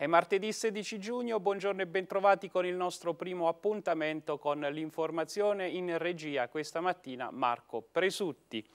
È martedì 16 giugno, buongiorno e bentrovati con il nostro primo appuntamento con l'informazione in regia questa mattina Marco Presutti.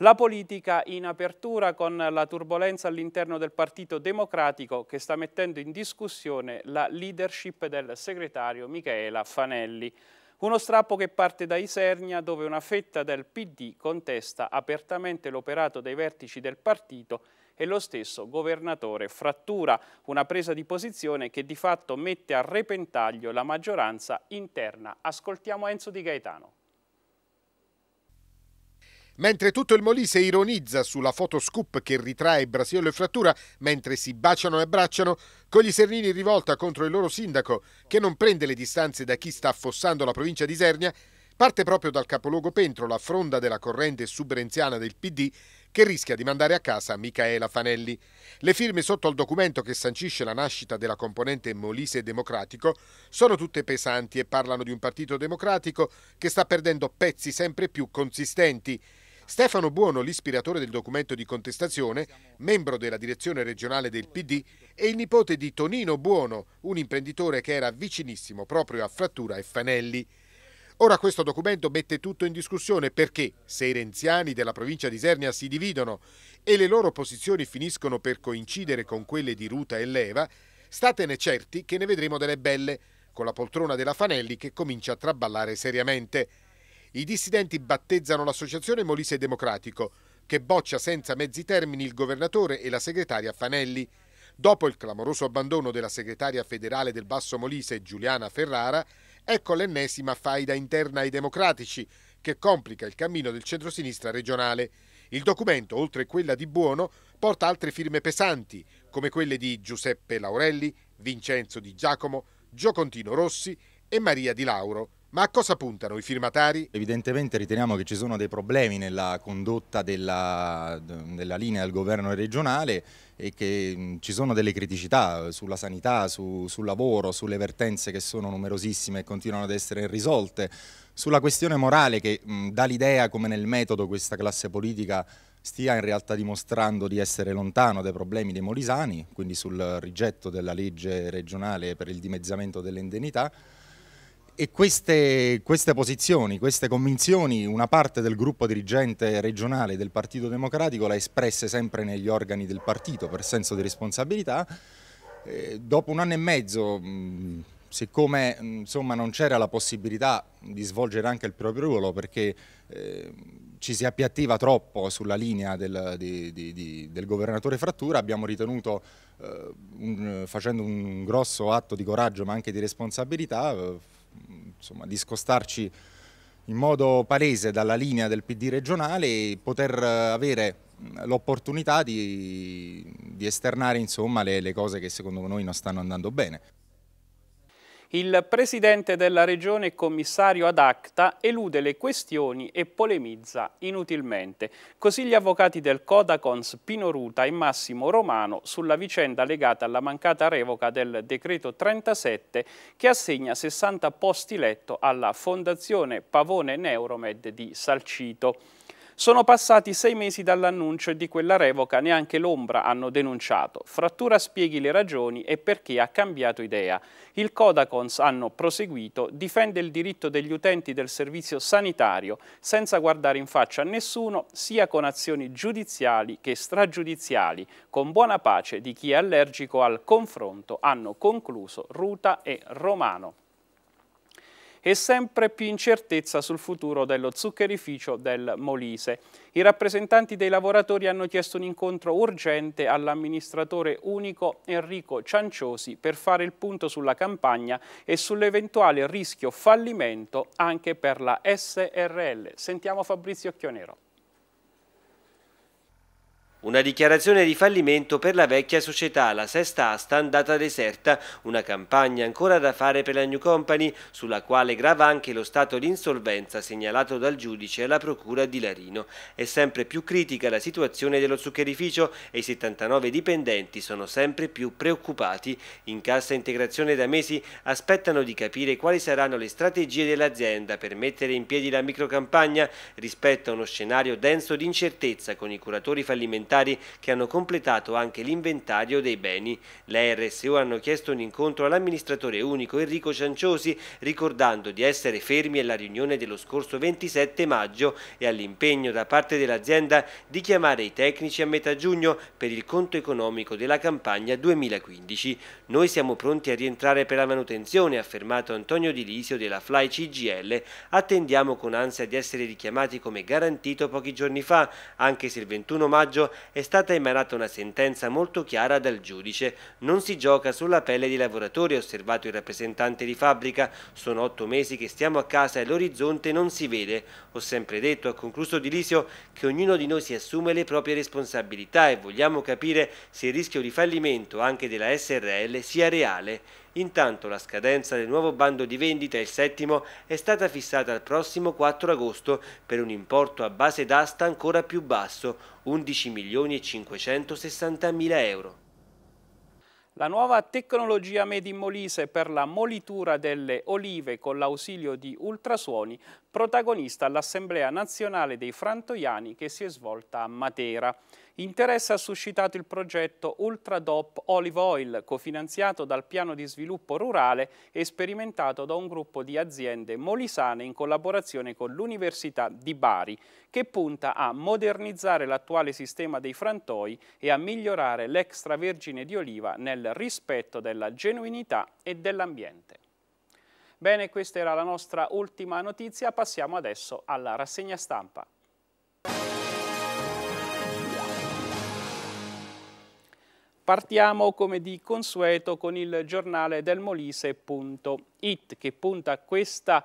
La politica in apertura con la turbolenza all'interno del Partito Democratico che sta mettendo in discussione la leadership del segretario Michela Fanelli. Uno strappo che parte da Isernia dove una fetta del PD contesta apertamente l'operato dei vertici del partito e lo stesso governatore Frattura, una presa di posizione che di fatto mette a repentaglio la maggioranza interna. Ascoltiamo Enzo Di Gaetano. Mentre tutto il Molise ironizza sulla fotoscoop che ritrae Brasile e Frattura mentre si baciano e abbracciano, con gli Sernini in rivolta contro il loro sindaco, che non prende le distanze da chi sta affossando la provincia di Sernia, parte proprio dal capoluogo Pentro la fronda della corrente subrenziana del PD che rischia di mandare a casa Micaela Fanelli. Le firme sotto al documento che sancisce la nascita della componente Molise Democratico sono tutte pesanti e parlano di un partito democratico che sta perdendo pezzi sempre più consistenti Stefano Buono, l'ispiratore del documento di contestazione, membro della direzione regionale del PD, è il nipote di Tonino Buono, un imprenditore che era vicinissimo proprio a Frattura e Fanelli. Ora questo documento mette tutto in discussione perché se i renziani della provincia di Isernia si dividono e le loro posizioni finiscono per coincidere con quelle di Ruta e Leva, statene certi che ne vedremo delle belle, con la poltrona della Fanelli che comincia a traballare seriamente. I dissidenti battezzano l'associazione Molise Democratico, che boccia senza mezzi termini il governatore e la segretaria Fanelli. Dopo il clamoroso abbandono della segretaria federale del Basso Molise Giuliana Ferrara, ecco l'ennesima faida interna ai democratici che complica il cammino del centrosinistra regionale. Il documento, oltre quella di Buono, porta altre firme pesanti, come quelle di Giuseppe Laurelli, Vincenzo Di Giacomo, Giocontino Rossi e Maria Di Lauro. Ma a cosa puntano i firmatari? Evidentemente riteniamo che ci sono dei problemi nella condotta della, della linea del governo regionale e che ci sono delle criticità sulla sanità, su, sul lavoro, sulle vertenze che sono numerosissime e continuano ad essere irrisolte, sulla questione morale che mh, dà l'idea come nel metodo questa classe politica stia in realtà dimostrando di essere lontano dai problemi dei molisani, quindi sul rigetto della legge regionale per il dimezzamento delle indennità e queste, queste, posizioni, queste convinzioni, una parte del gruppo dirigente regionale del Partito Democratico l'ha espresse sempre negli organi del partito per senso di responsabilità. E eh, dopo un anno e mezzo, siccome insomma, non c'era la possibilità di svolgere anche il proprio ruolo perché eh, ci si appiattiva troppo sulla linea del, di, di, di, del governatore Frattura, abbiamo ritenuto, eh, un, facendo un grosso atto di coraggio ma anche di responsabilità, eh, insomma, discostarci in modo palese dalla linea del PD regionale e poter eh, avere l'opportunità di, di, esternare insomma, le, le cose che secondo noi non stanno andando bene. Il presidente della regione commissario ad acta elude le questioni e polemizza inutilmente. Così gli avvocati del Codacons Pino Ruta e Massimo Romano sulla vicenda legata alla mancata revoca del decreto 37 che assegna 60 posti letto alla Fondazione Pavone Neuromed di Salcito. Sono passati sei mesi dall'annuncio e di quella revoca neanche l'ombra hanno denunciato. Frattura spieghi le ragioni e perché ha cambiato idea. Il Codacons, hanno proseguito, difende il diritto degli utenti del servizio sanitario senza guardare in faccia a nessuno, sia con azioni giudiziali che stragiudiziali, con buona pace di chi è allergico al confronto, hanno concluso Ruta e Romano e sempre più incertezza sul futuro dello zuccherificio del Molise. I rappresentanti dei lavoratori hanno chiesto un incontro urgente all'amministratore unico Enrico Cianciosi per fare il punto sulla campagna e sull'eventuale rischio fallimento anche per la SRL. Sentiamo Fabrizio Chionero. Una dichiarazione di fallimento per la vecchia società, la sesta asta andata deserta, una campagna ancora da fare per la New Company, sulla quale grava anche lo stato di insolvenza segnalato dal giudice alla procura di Larino. È sempre più critica la situazione dello zuccherificio e i 79 dipendenti sono sempre più preoccupati. In cassa integrazione da mesi aspettano di capire quali saranno le strategie dell'azienda per mettere in piedi la microcampagna rispetto a uno scenario denso di incertezza con i curatori fallimentari parlamentari che hanno completato anche l'inventario dei beni. Le RSU hanno chiesto un incontro all'amministratore unico Enrico Cianciosi ricordando di essere fermi alla riunione dello scorso 27 maggio e all'impegno da parte dell'azienda di chiamare i tecnici a metà giugno per il conto economico della campagna 2015. Noi siamo pronti a rientrare per la manutenzione, ha affermato Antonio Di Lisio della Fly CGL. Attendiamo con ansia di essere richiamati come garantito pochi giorni fa, anche se il 21 maggio è stata emanata una sentenza molto chiara dal giudice. Non si gioca sulla pelle dei lavoratori, ha osservato il rappresentante di fabbrica. Sono otto mesi che stiamo a casa e l'orizzonte non si vede. Ho sempre detto, ha concluso Di Lisio, che ognuno di noi si assume le proprie responsabilità e vogliamo capire se il rischio di fallimento anche della SRL sia reale. Intanto la scadenza del nuovo bando di vendita, il settimo, è stata fissata al prossimo 4 agosto per un importo a base d'asta ancora più basso, 11.560.000 euro. La nuova tecnologia Made in Molise per la molitura delle olive con l'ausilio di ultrasuoni, protagonista all'Assemblea Nazionale dei Frantoiani che si è svolta a Matera. Interesse ha suscitato il progetto Ultradop Olive Oil, cofinanziato dal piano di sviluppo rurale e sperimentato da un gruppo di aziende molisane in collaborazione con l'Università di Bari, che punta a modernizzare l'attuale sistema dei frantoi e a migliorare l'extravergine di oliva nel rispetto della genuinità e dell'ambiente. Bene, questa era la nostra ultima notizia, passiamo adesso alla rassegna stampa. Partiamo come di consueto con il giornale del Molise.it che punta questa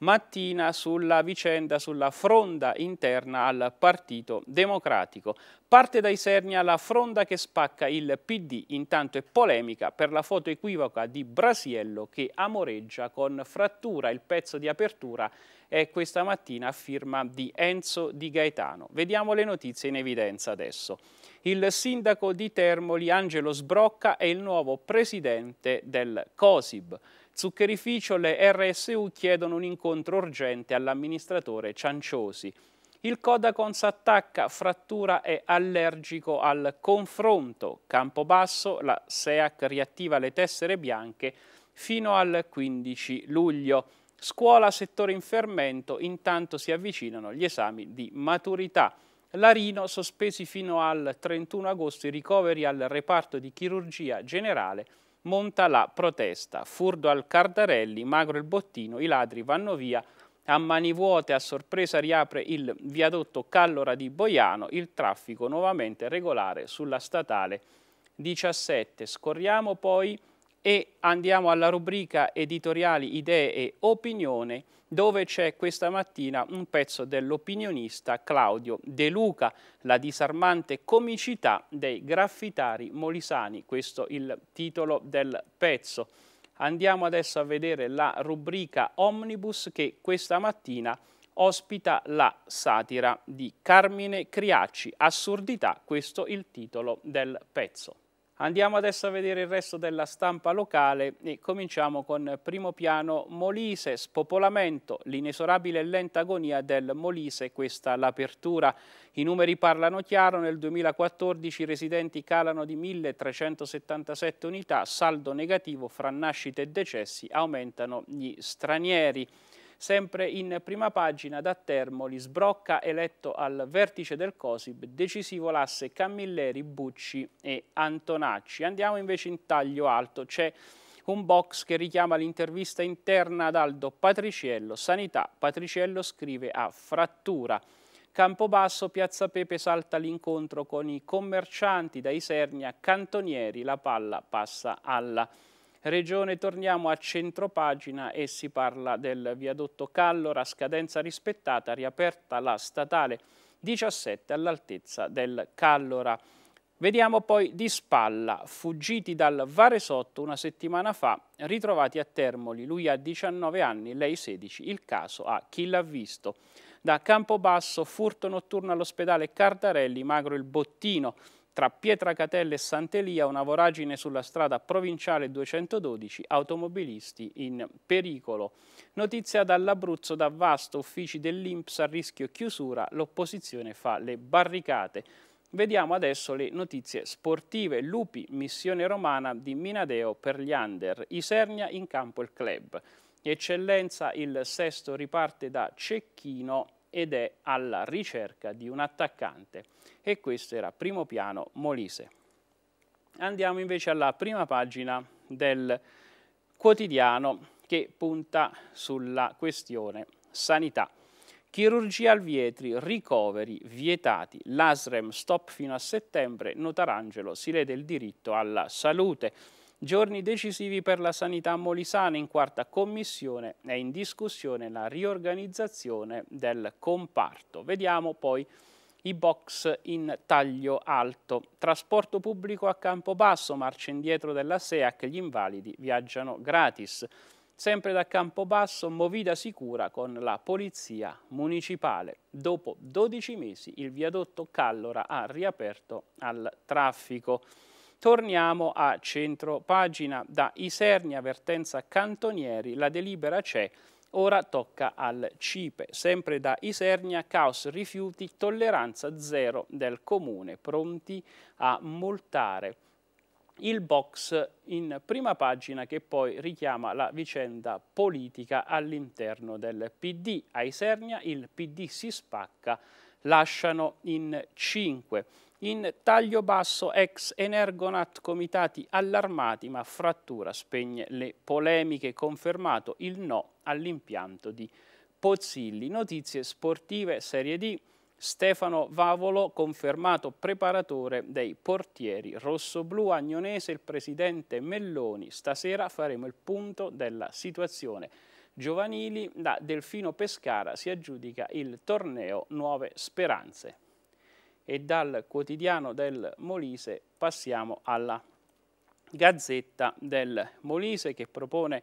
mattina sulla vicenda, sulla fronda interna al Partito Democratico. Parte dai Sernia la fronda che spacca il PD, intanto è polemica per la foto equivoca di Brasiello che amoreggia con frattura. Il pezzo di apertura è questa mattina a firma di Enzo Di Gaetano. Vediamo le notizie in evidenza adesso il sindaco di Termoli Angelo Sbrocca è il nuovo presidente del COSIB. Zuccherificio le RSU chiedono un incontro urgente all'amministratore Cianciosi. Il Codacons attacca, frattura e allergico al confronto. Campobasso, la SEAC riattiva le tessere bianche fino al 15 luglio. Scuola, settore in fermento, intanto si avvicinano gli esami di maturità. Larino sospesi fino al 31 agosto i ricoveri al reparto di chirurgia generale monta la protesta. Furdo al Cardarelli, magro il bottino, i ladri vanno via. A mani vuote a sorpresa riapre il viadotto Callora di Boiano, il traffico nuovamente regolare sulla statale 17. Scorriamo poi e andiamo alla rubrica editoriali, idee e opinione dove c'è questa mattina un pezzo dell'opinionista Claudio De Luca, la disarmante comicità dei graffitari molisani, questo è il titolo del pezzo. Andiamo adesso a vedere la rubrica Omnibus che questa mattina ospita la satira di Carmine Criacci, Assurdità, questo è il titolo del pezzo. Andiamo adesso a vedere il resto della stampa locale e cominciamo con primo piano Molise, spopolamento, l'inesorabile e lenta agonia del Molise, questa l'apertura. I numeri parlano chiaro, nel 2014 i residenti calano di 1377 unità, saldo negativo fra nascite e decessi, aumentano gli stranieri. Sempre in prima pagina da Termoli, Sbrocca eletto al vertice del COSIB, decisivo l'asse Camilleri, Bucci e Antonacci. Andiamo invece in taglio alto, c'è un box che richiama l'intervista interna ad Aldo Patriciello, Sanità, Patriciello scrive a frattura. Campobasso, Piazza Pepe salta l'incontro con i commercianti da Isernia, Cantonieri, la palla passa alla Piazza. Regione torniamo a centropagina e si parla del viadotto Callora, scadenza rispettata, riaperta la statale 17 all'altezza del Callora. Vediamo poi di spalla, fuggiti dal Varesotto una settimana fa, ritrovati a Termoli, lui ha 19 anni, lei 16, il caso a chi l'ha visto. Da Campobasso, furto notturno all'ospedale Cardarelli, magro il bottino, tra Pietra Catella e Sant'Elia una voragine sulla strada provinciale 212, automobilisti in pericolo. Notizia dall'Abruzzo, da vasto uffici dell'Inps a rischio chiusura, l'opposizione fa le barricate. Vediamo adesso le notizie sportive. Lupi, missione romana di Minadeo per gli under. Isernia in campo il club. Eccellenza, il sesto riparte da Cecchino ed è alla ricerca di un attaccante e questo era primo piano Molise. Andiamo invece alla prima pagina del quotidiano che punta sulla questione sanità. Chirurgia al Vietri, ricoveri vietati. L'ASREM stop fino a settembre, Notarangelo si lede il diritto alla salute. Giorni decisivi per la sanità molisana in quarta commissione è in discussione la riorganizzazione del comparto. Vediamo poi i box in taglio alto. Trasporto pubblico a campo basso, marcia indietro della SEAC, gli invalidi viaggiano gratis. Sempre da campo basso, movida sicura con la polizia municipale. Dopo 12 mesi il viadotto Callora ha riaperto al traffico. Torniamo a centro pagina. Da Isernia, Vertenza cantonieri, la delibera c'è, ora tocca al CIPE. Sempre da Isernia, caos rifiuti, tolleranza zero del comune, pronti a multare il box in prima pagina che poi richiama la vicenda politica all'interno del PD. A Isernia il PD si spacca, lasciano in 5 in taglio basso ex Energonat comitati allarmati ma frattura spegne le polemiche, confermato il no all'impianto di Pozzilli. Notizie sportive Serie D, Stefano Vavolo confermato preparatore dei portieri rossoblu agnonese, il presidente Melloni. Stasera faremo il punto della situazione giovanili, da Delfino Pescara si aggiudica il torneo Nuove Speranze e dal quotidiano del Molise passiamo alla Gazzetta del Molise che propone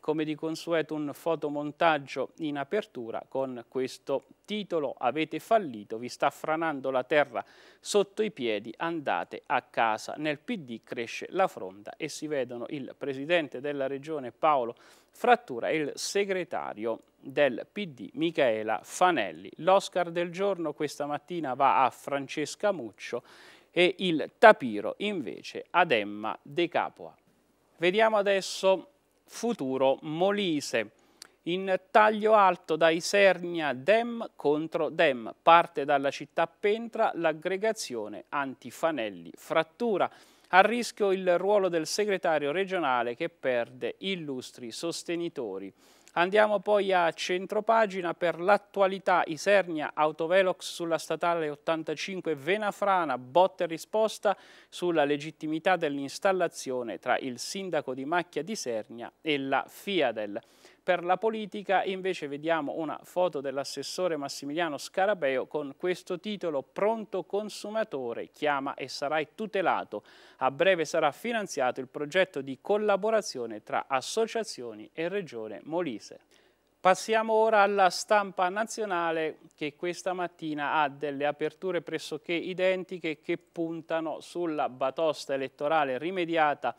come di consueto un fotomontaggio in apertura con questo titolo Avete fallito, vi sta franando la terra sotto i piedi, andate a casa. Nel PD cresce la fronda e si vedono il presidente della regione Paolo Frattura e il segretario del PD Michaela Fanelli. L'Oscar del giorno questa mattina va a Francesca Muccio e il tapiro invece ad Emma De Capua. Vediamo adesso futuro Molise. In taglio alto da Isernia Dem contro Dem, parte dalla città Pentra l'aggregazione antifanelli frattura. A rischio il ruolo del segretario regionale che perde illustri sostenitori. Andiamo poi a centropagina per l'attualità Isernia Autovelox sulla statale 85 Venafrana, botta e risposta sulla legittimità dell'installazione tra il sindaco di Macchia di Sernia e la Fiadel. Per la politica invece vediamo una foto dell'assessore Massimiliano Scarabeo con questo titolo Pronto consumatore, chiama e sarai tutelato. A breve sarà finanziato il progetto di collaborazione tra associazioni e Regione Molise. Passiamo ora alla stampa nazionale che questa mattina ha delle aperture pressoché identiche che puntano sulla batosta elettorale rimediata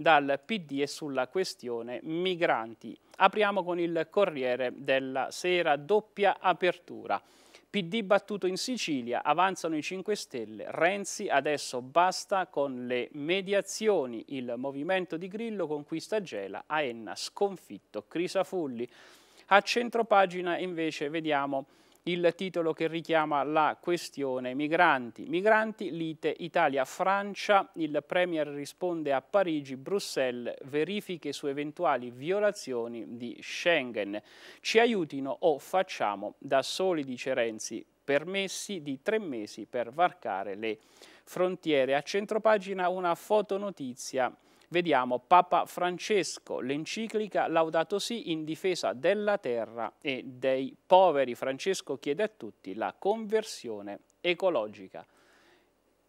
dal PD e sulla questione migranti. Apriamo con il Corriere della Sera, doppia apertura. PD battuto in Sicilia, avanzano i 5 Stelle, Renzi adesso basta con le mediazioni, il movimento di Grillo conquista Gela, Aenna sconfitto, Crisafulli. A centropagina invece vediamo il titolo che richiama la questione migranti. Migranti, lite Italia-Francia, il Premier risponde a Parigi, Bruxelles, verifiche su eventuali violazioni di Schengen. Ci aiutino o facciamo da soli, dice Renzi, permessi di tre mesi per varcare le frontiere. A centropagina una fotonotizia notizia Vediamo Papa Francesco, l'enciclica Laudato Si in difesa della terra e dei poveri. Francesco chiede a tutti la conversione ecologica.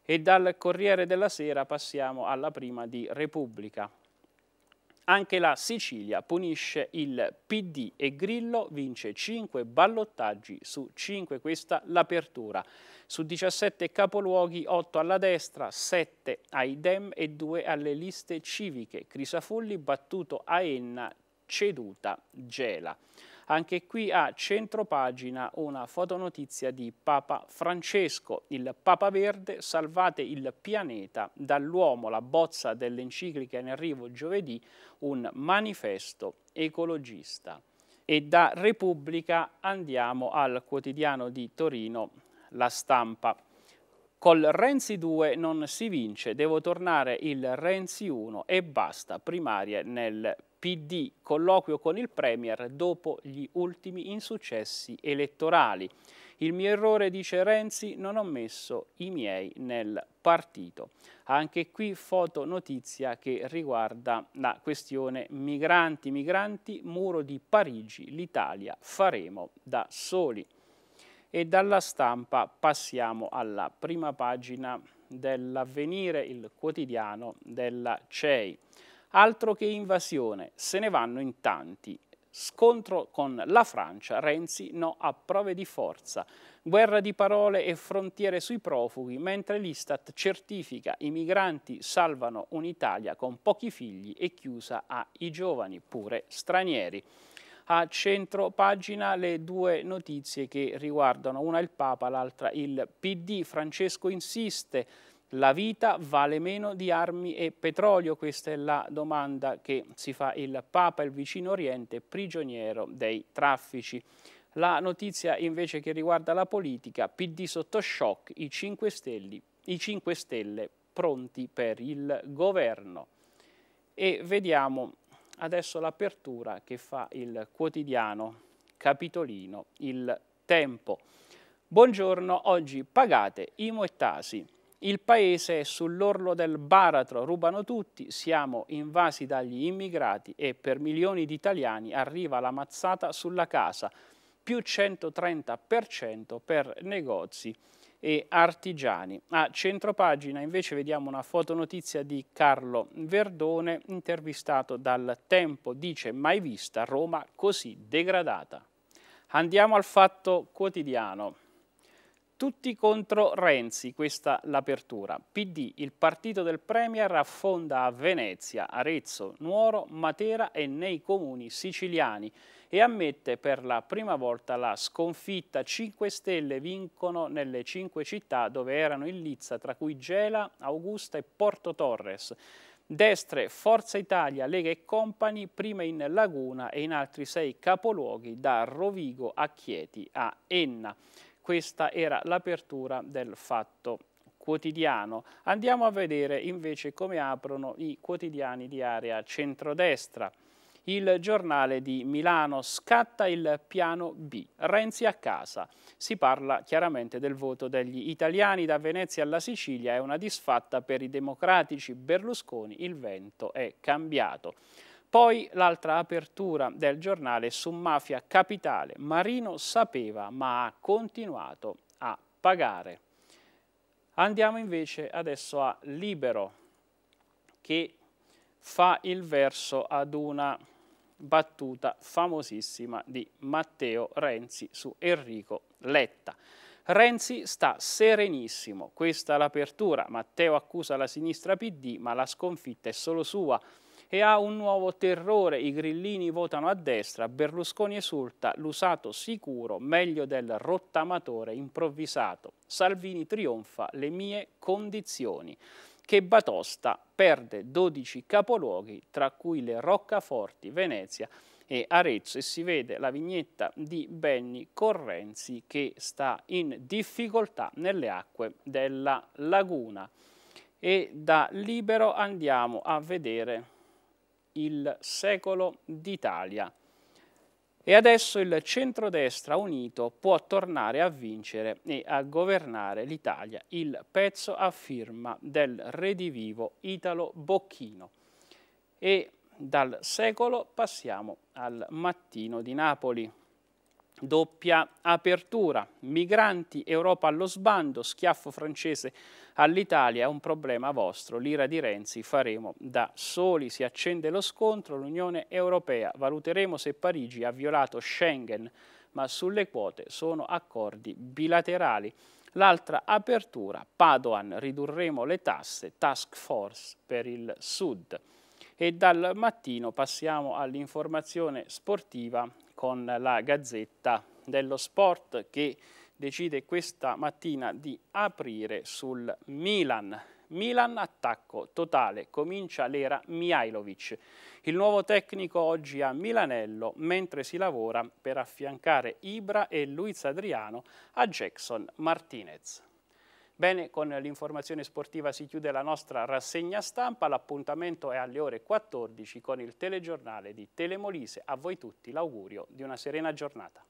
E dal Corriere della Sera passiamo alla prima di Repubblica. Anche la Sicilia punisce il PD e Grillo vince 5 ballottaggi su 5, questa l'apertura. Su 17 capoluoghi, 8 alla destra, 7 ai Dem e 2 alle liste civiche. Crisafulli battuto a Enna, ceduta Gela. Anche qui a centro pagina una fotonotizia di Papa Francesco, il Papa Verde, salvate il pianeta dall'uomo, la bozza dell'enciclica in arrivo giovedì, un manifesto ecologista. E da Repubblica andiamo al quotidiano di Torino, La Stampa. Col Renzi 2 non si vince, devo tornare il Renzi 1 e basta, primarie nel PD colloquio con il Premier dopo gli ultimi insuccessi elettorali. Il mio errore, dice Renzi, non ho messo i miei nel partito. Anche qui foto notizia che riguarda la questione migranti, migranti, muro di Parigi, l'Italia faremo da soli. E dalla stampa passiamo alla prima pagina dell'avvenire, il quotidiano della CEI. Altro che invasione, se ne vanno in tanti. Scontro con la Francia, Renzi no a prove di forza. Guerra di parole e frontiere sui profughi, mentre l'Istat certifica i migranti salvano un'Italia con pochi figli e chiusa ai giovani, pure stranieri a centro pagina le due notizie che riguardano una il Papa, l'altra il PD. Francesco insiste la vita vale meno di armi e petrolio? Questa è la domanda che si fa il Papa, il vicino Oriente, prigioniero dei traffici. La notizia invece che riguarda la politica, PD sotto shock, i 5 Stelle, i 5 Stelle pronti per il governo. E vediamo adesso l'apertura che fa il quotidiano capitolino Il Tempo. Buongiorno, oggi pagate i moettasi. Il paese è sull'orlo del baratro, rubano tutti, siamo invasi dagli immigrati e per milioni di italiani arriva la mazzata sulla casa, più 130% per negozi e artigiani. A centropagina invece vediamo una fotonotizia di Carlo Verdone intervistato dal Tempo, dice mai vista Roma così degradata. Andiamo al fatto quotidiano. Tutti contro Renzi, questa l'apertura. PD, il partito del Premier, affonda a Venezia, Arezzo, Nuoro, Matera e nei comuni siciliani e ammette per la prima volta la sconfitta. 5 Stelle vincono nelle 5 città dove erano in lizza, tra cui Gela, Augusta e Porto Torres. Destre, Forza Italia, Lega e Company, prima in Laguna e in altri sei capoluoghi da Rovigo a Chieti a Enna. Questa era l'apertura del fatto quotidiano. Andiamo a vedere invece come aprono i quotidiani di area centrodestra. Il giornale di Milano scatta il piano B, Renzi a casa. Si parla chiaramente del voto degli italiani da Venezia alla Sicilia, è una disfatta per i democratici Berlusconi, il vento è cambiato. Poi l'altra apertura del giornale su Mafia Capitale. Marino sapeva ma ha continuato a pagare. Andiamo invece adesso a Libero che fa il verso ad una battuta famosissima di Matteo Renzi su Enrico Letta. Renzi sta serenissimo, questa è l'apertura, Matteo accusa la sinistra PD ma la sconfitta è solo sua e ha un nuovo terrore, i grillini votano a destra, Berlusconi esulta, l'usato sicuro, meglio del rottamatore improvvisato. Salvini trionfa, le mie condizioni che Batosta perde 12 capoluoghi, tra cui le Roccaforti, Venezia e Arezzo, e si vede la vignetta di Benni Correnzi che sta in difficoltà nelle acque della laguna. E da Libero andiamo a vedere il secolo d'Italia. E adesso il centrodestra unito può tornare a vincere e a governare l'Italia, il pezzo a firma del redivivo Italo Bocchino. E dal secolo passiamo al mattino di Napoli doppia apertura, migranti, Europa allo sbando, schiaffo francese all'Italia, è un problema vostro, l'ira di Renzi faremo da soli, si accende lo scontro, l'Unione Europea, valuteremo se Parigi ha violato Schengen, ma sulle quote sono accordi bilaterali. L'altra apertura, Padoan, ridurremo le tasse, task force per il sud. E dal mattino passiamo all'informazione sportiva con la Gazzetta dello Sport che decide questa mattina di aprire sul Milan. Milan attacco totale, comincia l'era Mihailovic. Il nuovo tecnico oggi a Milanello, mentre si lavora per affiancare Ibra e Luiz Adriano a Jackson Martinez. Bene, con l'informazione sportiva si chiude la nostra rassegna stampa, l'appuntamento è alle ore 14 con il telegiornale di Telemolise. A voi tutti l'augurio di una serena giornata.